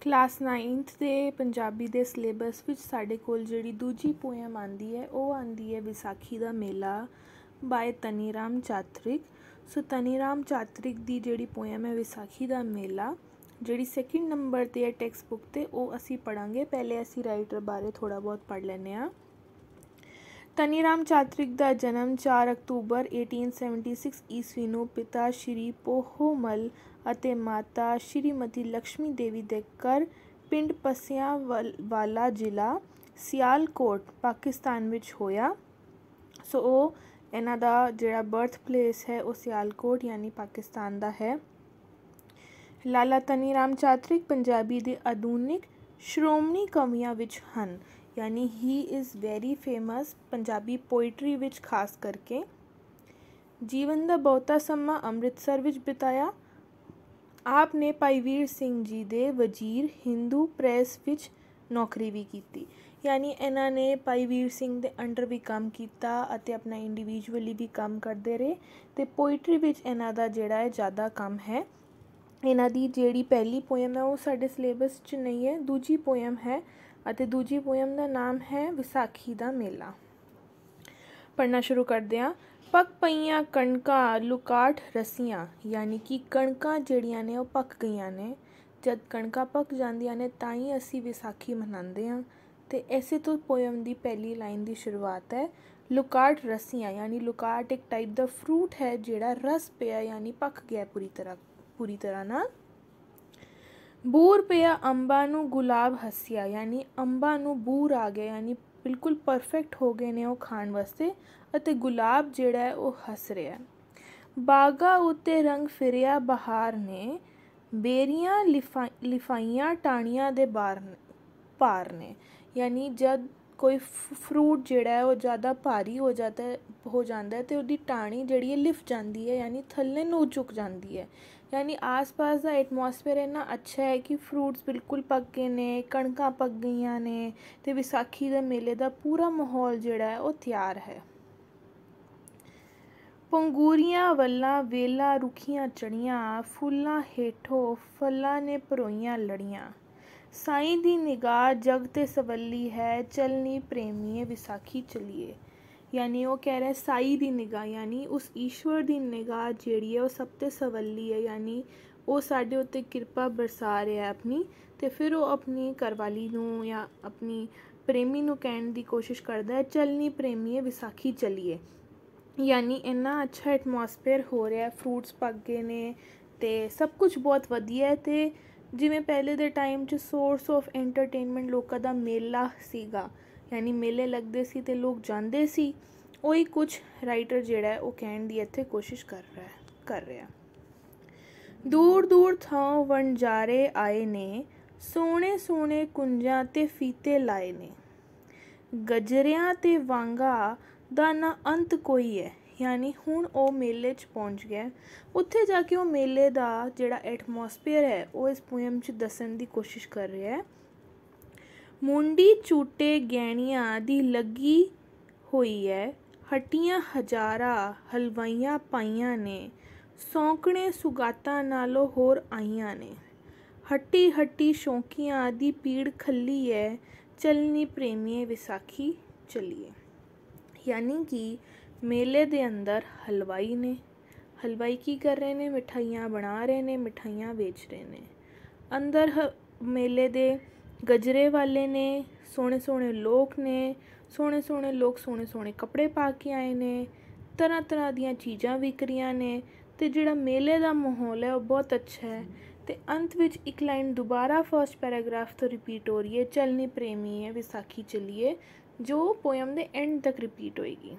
class 9th ਦੇ ਪੰਜਾਬੀ ਦੇ syllabus ਵਿੱਚ ਸਾਡੇ ਕੋਲ ਜਿਹੜੀ ਦੂਜੀ ਪੋਇਮ ਆਂਦੀ ਹੈ ਉਹ ਆਂਦੀ ਹੈ ਵਿਸਾਖੀ ਦਾ ਮੇਲਾ ਬਾਏ ਤਨੀਰਾਮ ਚਾਤ੍ਰਿਕ ਸੋ ਤਨੀਰਾਮ ਚਾਤ੍ਰਿਕ ਦੀ ਜਿਹੜੀ ਪੋਇਮ ਹੈ ਵਿਸਾਖੀ ਦਾ ਮੇਲਾ ਜਿਹੜੀ ਸੈਕਿੰਡ ਨੰਬਰ ਤੇ ਹੈ ਟੈਕਸਟ ਬੁੱਕ ਤੇ ਉਹ ਅਸੀਂ ਪੜਾਂਗੇ ਪਹਿਲੇ ਅਸੀਂ ਰਾਈਟਰ ਬਾਰੇ ਥੋੜਾ ਬਹੁਤ ਪੜ ਲੈਨੇ ਆ ਤਨੀਰਾਮ ਚਾਤ੍ਰਿਕ ਦਾ ਜਨਮ 4 ਅਕਤੂਬਰ 1876 ਈਸਵੀ ਨੂੰ ਪਿਤਾ ਸ਼੍ਰੀ ਪੋਹੋਮਲ ਅਤੇ ਮਾਤਾ ਸ਼੍ਰੀਮਤੀ ਲక్ష్ਮੀ ਦੇਵੀ ਦੇ ਘਰ ਪਿੰਡ ਪਸਿਆਂ ਵਾਲਾ ਜ਼ਿਲ੍ਹਾ ਸਿਆਲਕੋਟ ਪਾਕਿਸਤਾਨ ਵਿੱਚ ਹੋਇਆ ਸੋ ਉਹ ਇਹਨਾਂ ਦਾ ਜਿਹੜਾ ਬਰਥ ਪਲੇਸ ਹੈ ਉਹ ਸਿਆਲਕੋਟ ਯਾਨੀ ਪਾਕਿਸਤਾਨ ਦਾ ਹੈ ਲਾਲਾ ਤਨੀਰਾਮ ਚਾਤ੍ਰਿਕ ਪੰਜਾਬੀ ਦੇ ਆਧੁਨਿਕ ਸ਼੍ਰੋਮਣੀ ਕਵੀਆਂ ਵਿੱਚ ਹਨ ਯਾਨੀ he is very famous Punjabi poetry ਵਿੱਚ ਖਾਸ ਕਰਕੇ ਜੀਵਨ ਦਾ ਬਹੁਤਾ ਸਮਾਂ ਅੰਮ੍ਰਿਤਸਰ ਵਿੱਚ ਬਿਤਾਇਆ ਆਪ ਨੇ ਭਾਈ ਵੀਰ ਸਿੰਘ ਜੀ ਦੇ ਵਜ਼ੀਰ ਹਿੰਦੂ ਪ੍ਰੈਸ ਵਿੱਚ ਨੌਕਰੀ ਵੀ ਕੀਤੀ ਯਾਨੀ ਇਹਨਾਂ ਨੇ ਭਾਈ ਵੀਰ ਸਿੰਘ ਦੇ ਅੰਡਰ ਵੀ ਕੰਮ ਕੀਤਾ ਅਤੇ ਆਪਣਾ ਇੰਡੀਵਿਜੂਅਲੀ ਵੀ ਕੰਮ ਕਰਦੇ ਰਹੇ ਤੇ ਪੋਇਟਰੀ ਵਿੱਚ ਇਹਨਾਂ ਦਾ ਜਿਹੜਾ ਹੈ ਜ਼ਿਆਦਾ ਕੰਮ ਹੈ ਇਹਨਾਂ ਦੀ ਜਿਹੜੀ ਪਹਿਲੀ ਪੋਇਮ ਹੈ ਉਹ ਸਾਡੇ ਸਿਲੇਬਸ 'ਚ ਨਹੀਂ ਹੈ ਦੂਜੀ ਪੋਇਮ ਹੈ ਅਤੇ ਦੂਜੀ ਪੋਇਮ ਦਾ ਨਾਮ ਹੈ ਵਿਸਾਖੀ ਦਾ ਮੇਲਾ ਪੜਨਾ ਸ਼ੁਰੂ ਕਰਦੇ ਹਾਂ ਪੱਕ ਪਈਆਂ ਕਣਕਾਂ ਲੁਕਾਟ ਰਸੀਆਂ ਯਾਨੀ ਕਿ ਕਣਕਾਂ ਜਿਹੜੀਆਂ ਨੇ ਉਹ ਪੱਕ ਗਈਆਂ ਨੇ ਜਦ ਕਣਕਾਂ ਪੱਕ ਜਾਂਦੀਆਂ ਨੇ ਤਾਂ ਹੀ ਅਸੀਂ ਵਿਸਾਖੀ ਮਨਾਉਂਦੇ ਹਾਂ ਤੇ ਐਸੇ ਤੋਂ ਪੋਇਮ ਦੀ ਪਹਿਲੀ ਲਾਈਨ ਦੀ ਸ਼ੁਰੂਆਤ ਹੈ ਲੁਕਾਟ ਰਸੀਆਂ ਯਾਨੀ ਲੁਕਾਟ ਇੱਕ ਟਾਈਪ ਦਾ ਫਰੂਟ ਹੈ ਜਿਹੜਾ ਰਸ ਪਿਆ ਯਾਨੀ ਪੱਕ ਗਿਆ ਪੂਰੀ ਤਰ੍ਹਾਂ ਪੂਰੀ ਤਰ੍ਹਾਂ ਨਾਲ ਬੂਰ ਪਿਆ ਅੰਬਾ ਨੂੰ ਗੁਲਾਬ ਹੱਸਿਆ ਯਾਨੀ ਅੰਬਾ ਨੂੰ ਬੂਰ ਆ ਗਿਆ ਯਾਨੀ ਬਿਲਕੁਲ ਪਰਫੈਕਟ ਹੋ ਗਏ ਨੇ ਉਹ ਖਾਣ ਵਾਸਤੇ ਅਤੇ ਗੁਲਾਬ ਜਿਹੜਾ ਹੈ ਉਹ ਹੱਸ ਰਿਹਾ ਬਾਗਾ ਉੱਤੇ ਰੰਗ ਫਿਰਿਆ ਬਹਾਰ ਨੇ ਬੇਰੀਆਂ ਲਿਫਾਈਆਂ ਟਾਣੀਆਂ ਦੇ ਬਾਰ ਭਾਰ ਨੇ ਯਾਨੀ ਜਦ ਕੋਈ ਫਰੂਟ ਜਿਹੜਾ ਹੈ ਉਹ ਜ਼ਿਆਦਾ ਭਾਰੀ ਹੋ ਜਾਂਦਾ ਹੋ ਜਾਂਦਾ ਹੈ ਤੇ ਉਹਦੀ ਟਾਣੀ ਜਿਹੜੀ ਹੈ ਲਿਫਟ ਜਾਂਦੀ ਹੈ ਯਾਨੀ ਥੱਲੇ ਨੂੰ ਝੁਕ ਜਾਂਦੀ ਹੈ ਯਾਨੀ ਆਸ-ਪਾਸ ਦਾ ਐਟਮੋਸਫੇਅਰ ਇੰਨਾ ਅੱਛਾ ਹੈ ਕਿ ਫਰੂਟਸ ਬਿਲਕੁਲ ਪੱਕ ਗਏ ਨੇ ਕਣਕਾਂ ਪੱਕ ਗਈਆਂ ਨੇ ਤੇ ਵਿਸਾਖੀ ਦੇ ਮੇਲੇ ਦਾ ਪੂਰਾ ਮਾਹੌਲ ਜਿਹੜਾ ਹੈ ਉਹ ਤਿਆਰ ਹੈ ਪੰਗੂਰੀਆਂ ਵੱਲਾਂ ਵੇਲਾ ਰੁਖੀਆਂ ਚੜੀਆਂ ਫੁੱਲਾਂ ਹੇਠੋਂ ਫਲਾਂ ਨੇ ਪਰੋਈਆਂ ਲੜੀਆਂ ਸਾਈਂ ਦੀ ਨਿਗਾਹ ਜਗ ਤੇ ਸਵੱਲੀ ਹੈ ਚਲਨੀ ਪ੍ਰੇਮੀਏ ਵਿਸਾਖੀ ਚਲੀਏ ਯਾਨੀ ਉਹ ਕਹਿ ਰਿਹਾ ਸਾਈ ਦੀ ਨਿਗਾਹ ਯਾਨੀ ਉਸ ਈਸ਼ਵਰ ਦੀ ਨਿਗਾਹ ਜਿਹੜੀ ਹੈ ਉਹ ਸਭ ਤੇ ਸਵੱਲੀ ਹੈ ਯਾਨੀ ਉਹ ਸਾਡੇ ਉੱਤੇ ਕਿਰਪਾ ਬਰਸਾ ਰਿਹਾ ਆਪਣੀ ਤੇ ਫਿਰ ਉਹ ਆਪਣੀ ਕਰਵਾਲੀ ਨੂੰ ਜਾਂ ਆਪਣੀ ਪ੍ਰੇਮੀ ਨੂੰ ਕਹਿਣ ਦੀ ਕੋਸ਼ਿਸ਼ ਕਰਦਾ ਹੈ ਚਲਨੀ ਪ੍ਰੇਮੀਏ ਵਿਸਾਖੀ ਚਲੀਏ ਯਾਨੀ ਇੰਨਾ ਅੱਛਾ ਐਟਮੋਸਫੇਅਰ ਹੋ ਰਿਹਾ ਫਰੂਟਸ ਪੱਕ ਗਏ ਨੇ ਤੇ ਸਭ ਕੁਝ ਬਹੁਤ ਵਧੀਆ ਹੈ ਤੇ ਜਿਵੇਂ ਪਹਿਲੇ ਦੇ ਟਾਈਮ 'ਚ ਸੋਰਸ ਆਫ ਐਂਟਰਟੇਨਮੈਂਟ ਲੋਕਾਂ ਦਾ ਮੇਲਾ ਸੀਗਾ ਯਾਨੀ ਮੇਲੇ ਲੱਗਦੇ ਸੀ ਤੇ ਲੋਕ ਜਾਂਦੇ ਸੀ ਉਹੀ ਕੁਝ ਰਾਈਟਰ ਜਿਹੜਾ ਉਹ ਕਹਿਣ ਦੀ ਇੱਥੇ ਕੋਸ਼ਿਸ਼ ਕਰ ਰਿਹਾ ਹੈ ਕਰ ਰਿਹਾ ਦੂਰ ਦੂਰ ਥਾਂ ਵਣਜਾਰੇ ਆਏ ਨੇ ਸੋਹਣੇ ਸੋਹਣੇ ਕੁੰਜਾਂ ਤੇ ਫੀਤੇ ਲਾਏ ਨੇ ਗਜਰਿਆਂ ਤੇ ਵਾਂਗਾ ਦਾ ਨਾ ਅੰਤ ਕੋਈ ਹੈ ਯਾਨੀ ਹੁਣ ਉਹ ਮੇਲੇ 'ਚ ਪਹੁੰਚ ਗਿਆ ਉੱਥੇ ਜਾ ਕੇ ਉਹ ਮੇਲੇ ਦਾ ਜਿਹੜਾ ਐਟਮੋਸਫੇਅਰ ਹੈ ਉਹ ਇਸ ਪੋਇਮ 'ਚ ਦੱਸਣ ਦੀ ਕੋਸ਼ਿਸ਼ ਕਰ ਰਿਹਾ ਹੈ ਮੁੰਡੀ ਚੂਟੇ ਗੈਣੀਆਂ ਦੀ ਲੱਗੀ ਹੋਈ ਹੈ ਹੱਟੀਆਂ ਹਜ਼ਾਰਾਂ ਹਲਵਾਈਆਂ ਪਾਈਆਂ ਨੇ ਸੌਂਕਣੇ ਸੁਗਾਤਾਂ ਨਾਲੋਂ ਹੋਰ ਆਈਆਂ ਨੇ ਹੱਟੀ ਹੱਟੀ ਸ਼ੌਂਕੀਆਂ ਦੀ ਪੀੜ ਖੱਲੀ ਹੈ ਚਲਨੀ ਪ੍ਰੇਮੀਏ ਵਿਸਾਖੀ ਚਲੀਏ ਯਾਨੀ ਕਿ ਮੇਲੇ ਦੇ ਅੰਦਰ ਹਲਵਾਈ ਨੇ ਹਲਵਾਈ ਕੀ ਕਰ ਰਹੇ ਨੇ ਮਿਠਾਈਆਂ ਬਣਾ ਰਹੇ ਨੇ ਮਿਠਾਈਆਂ ਵੇਚ ਰਹੇ ਨੇ ਅੰਦਰ ਮੇਲੇ ਦੇ ਗਜਰੇ ਵਾਲੇ ਨੇ ਸੋਹਣੇ ਸੋਹਣੇ ਲੋਕ ਨੇ ਸੋਹਣੇ ਸੋਹਣੇ ਲੋਕ ਸੋਹਣੇ ਸੋਹਣੇ ਕੱਪੜੇ ਪਾ ਕੇ ਆਏ ਨੇ ਤਰ੍ਹਾਂ ਤਰ੍ਹਾਂ ਦੀਆਂ ਚੀਜ਼ਾਂ ਵਿਕ ਰੀਆਂ ਨੇ ਤੇ ਜਿਹੜਾ ਮੇਲੇ ਦਾ ਮਾਹੌਲ ਹੈ ਉਹ ਬਹੁਤ ਅੱਛਾ ਹੈ ਤੇ ਅੰਤ ਵਿੱਚ ਇੱਕ ਲਾਈਨ ਦੁਬਾਰਾ ਫਰਸਟ ਪੈਰਾਗ੍ਰਾਫ ਤੋਂ ਰਿਪੀਟ ਹੋ ਰਹੀ ਹੈ ਚਲਨੀ ਪ੍ਰੇਮੀ ਹੈ ਵਿਸਾਖੀ ਚਲੀਏ ਜੋ ਪੋਇਮ ਦੇ ਐਂਡ ਤੱਕ ਰਿਪੀਟ ਹੋਏਗੀ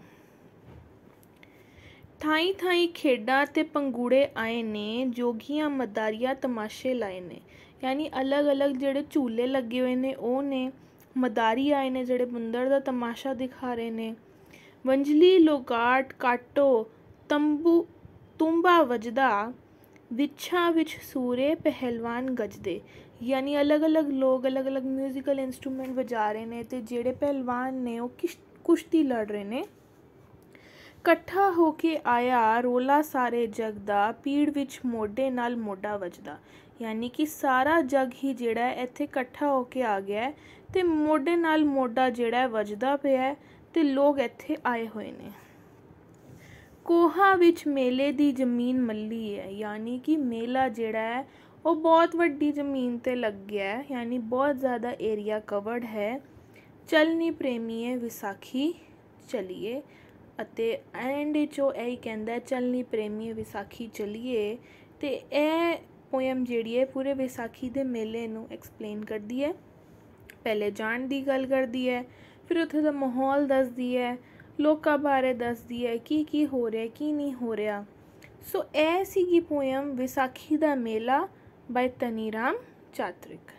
ਥਾਈਂ ਥਾਈਂ ਖੇਡਾਂ ਤੇ ਪੰਗੂੜੇ ਆਏ ਨੇ ਜੋਗੀਆਂ ਮਦਾਰੀਆਂ ਤਮਾਸ਼ੇ ਲਾਏ ਨੇ ਯਾਨੀ ਅਲੱਗ ਅਲੱਗ ਜਿਹੜੇ ਝੂਲੇ ਲੱਗੇ ਹੋਏ ਨੇ ਉਹ ਨੇ ਮਦਾਰੀ ਆਏ ਨੇ ਜਿਹੜੇ ਬੁੰਦਰ ਦਾ ਤਮਾਸ਼ਾ ਦਿਖਾ ਰਹੇ ਨੇ ਵੰਜਲੀ ਲੋਗਾਟ ਕਾਟੋ ਤੰਬੂ ਤੁੰਬਾ ਵਜਦਾ ਵਿਛਾਂ ਵਿੱਚ ਸੂਰੇ ਪਹਿਲਵਾਨ ਗੱਜਦੇ ਯਾਨੀ ਅਲੱਗ-ਅਲੱਗ ਲੋਕ ਅਲੱਗ-ਅਲੱਗ 뮤지컬 ਇਨਸਟਰੂਮੈਂਟ ਵਜਾ ਰਹੇ ਨੇ ਤੇ ਜਿਹੜੇ ਪਹਿਲਵਾਨ ਨੇ ਉਹ ਕੁਸ਼ਤੀ ਲੜ ਰਹੇ ਨੇ ਇਕੱਠਾ ਹੋ ਕੇ ਆਇਆ ਰੋਲਾ ਸਾਰੇ ਜਗ ਦਾ ਪੀੜ ਵਿੱਚ ਮੋਢੇ ਨਾਲ ਮੋਢਾ ਵੱਜਦਾ ਯਾਨੀ ਕਿ ਸਾਰਾ ਜਗ ਹੀ ਜਿਹੜਾ ਇੱਥੇ ਇਕੱਠਾ ਹੋ ਕੇ ਆ ਗਿਆ ਤੇ ਮੋਢੇ ਨਾਲ ਮੋਢਾ ਜਿਹੜਾ ਵੱਜਦਾ ਪਿਆ ਤੇ ਲੋਕ ਇੱਥੇ ਆਏ ਹੋਏ ਨੇ ਕੋਹਾ ਵਿੱਚ ਮੇਲੇ ਦੀ ਜ਼ਮੀਨ ਮੱਲੀ ਹੈ ਯਾਨੀ ਕਿ ਮੇਲਾ ਜਿਹੜਾ ਹੈ ਉਹ ਬਹੁਤ ਵੱਡੀ ਜ਼ਮੀਨ ਤੇ ਲੱਗ ਗਿਆ ਹੈ ਯਾਨੀ ਬਹੁਤ ਜ਼ਿਆਦਾ ਏਰੀਆ ਕਵਰਡ ਹੈ ਚਲਨੀ ਪ੍ਰੇਮੀਏ ਵਿਸਾਖੀ ਚਲਿਏ ਅਤੇ ਐਂਡ ਜੋ ਇਹ ਕਹਿੰਦਾ ਚਲਨੀ ਪ੍ਰੇਮੀ ਵਿਸਾਖੀ ਚਲੀਏ ਤੇ ਇਹ ਪੋਇਮ ਜਿਹੜੀ ਹੈ ਪੂਰੇ ਵਿਸਾਖੀ ਦੇ ਮੇਲੇ ਨੂੰ ਐਕਸਪਲੇਨ ਕਰਦੀ ਹੈ ਪਹਿਲੇ ਜਾਣ ਦੀ ਗੱਲ ਕਰਦੀ ਹੈ ਫਿਰ ਉੱਥੇ ਦਾ ਮਾਹੌਲ ਦੱਸਦੀ ਹੈ ਲੋਕਾਂ ਬਾਰੇ ਦੱਸਦੀ ਹੈ ਕੀ ਕੀ ਹੋ ਰਿਹਾ ਕੀ ਨਹੀਂ ਹੋ ਰਿਹਾ ਸੋ ਇਹ ਸੀਗੀ ਪੋਇਮ ਵਿਸਾਖੀ ਦਾ ਮੇਲਾ ਬਾਈ ਤਨੀਰਾਮ ਚਾਤ੍ਰਿਕ